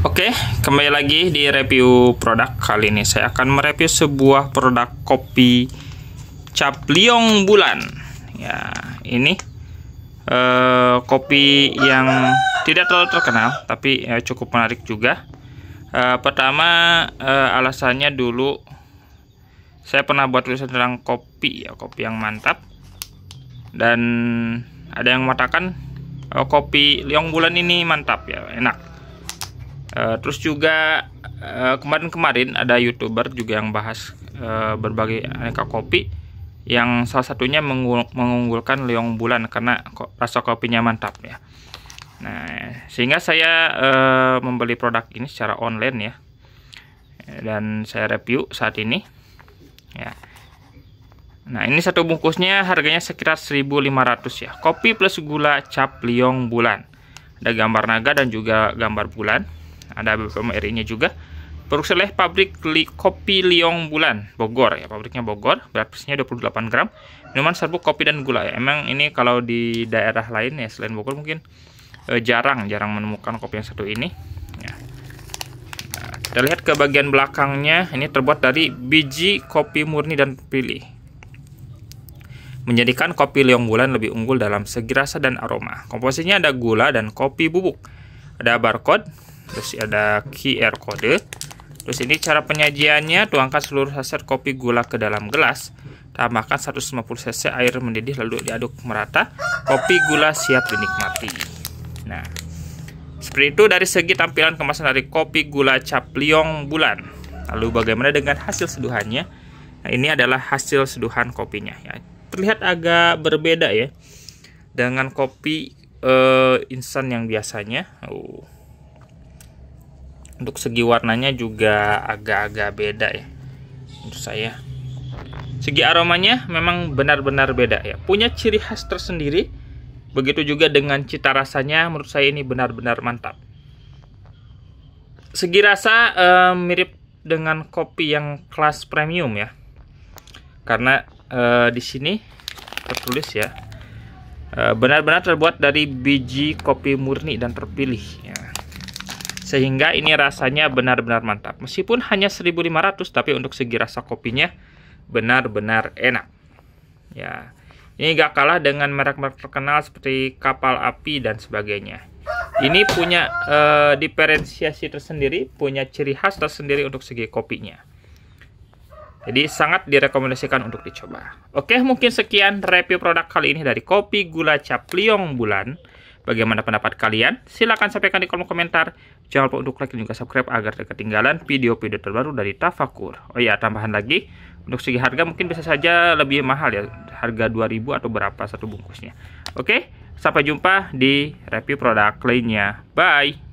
Oke, kembali lagi di review produk kali ini. Saya akan mereview sebuah produk kopi cap liong bulan. Ya, ini eh, kopi yang tidak terlalu terkenal, tapi ya, cukup menarik juga. Eh, pertama, eh, alasannya dulu saya pernah buat tulisan tentang kopi, ya kopi yang mantap. Dan ada yang mengatakan oh, kopi liong bulan ini mantap ya, enak Eh, terus juga eh, kemarin-kemarin uh, ada youtuber juga yang bahas uh, berbagai aneka kopi yang salah satunya mengunggul, mengunggulkan Leong Bulan karena ko rasa kopinya mantap ya. Nah, sehingga saya uh, membeli produk ini secara online ya. Dan saya review saat ini. Ya. Nah, ini satu bungkusnya harganya sekitar 1.500 ya. Kopi plus gula cap Liong Bulan. Ada gambar naga dan juga gambar bulan ada BPOM RI-nya juga produksi oleh pabrik li, kopi Liong Bulan Bogor ya pabriknya Bogor berat besinya 28 gram minuman serbuk kopi dan gula ya emang ini kalau di daerah lain ya selain Bogor mungkin eh, jarang jarang menemukan kopi yang satu ini ya. nah, kita lihat ke bagian belakangnya ini terbuat dari biji kopi murni dan pilih menjadikan kopi Liong Bulan lebih unggul dalam segi rasa dan aroma. Komposisinya ada gula dan kopi bubuk. Ada barcode, terus ada QR kode terus ini cara penyajiannya tuangkan seluruh saset kopi gula ke dalam gelas tambahkan 150 cc air mendidih lalu diaduk merata kopi gula siap dinikmati nah seperti itu dari segi tampilan kemasan dari kopi gula cap liong bulan lalu bagaimana dengan hasil seduhannya nah ini adalah hasil seduhan kopinya ya terlihat agak berbeda ya dengan kopi uh, instan yang biasanya. Oh untuk segi warnanya juga agak-agak beda ya menurut saya segi aromanya memang benar-benar beda ya punya ciri khas tersendiri begitu juga dengan cita rasanya menurut saya ini benar-benar mantap segi rasa eh, mirip dengan kopi yang kelas premium ya karena eh, di sini tertulis ya eh, benar-benar terbuat dari biji kopi murni dan terpilih ya sehingga ini rasanya benar-benar mantap. Meskipun hanya 1500 tapi untuk segi rasa kopinya benar-benar enak. Ya. Ini gak kalah dengan merek-merek terkenal seperti kapal api dan sebagainya. Ini punya uh, diferensiasi tersendiri, punya ciri khas tersendiri untuk segi kopinya. Jadi sangat direkomendasikan untuk dicoba. Oke, mungkin sekian review produk kali ini dari Kopi Gula Cap Liong Bulan. Bagaimana pendapat kalian? Silahkan sampaikan di kolom komentar. Jangan lupa untuk like dan juga subscribe agar tidak ketinggalan video-video terbaru dari Tafakur. Oh iya, tambahan lagi, untuk segi harga mungkin bisa saja lebih mahal ya, harga 2000 atau berapa satu bungkusnya. Oke, sampai jumpa di review produk lainnya. Bye!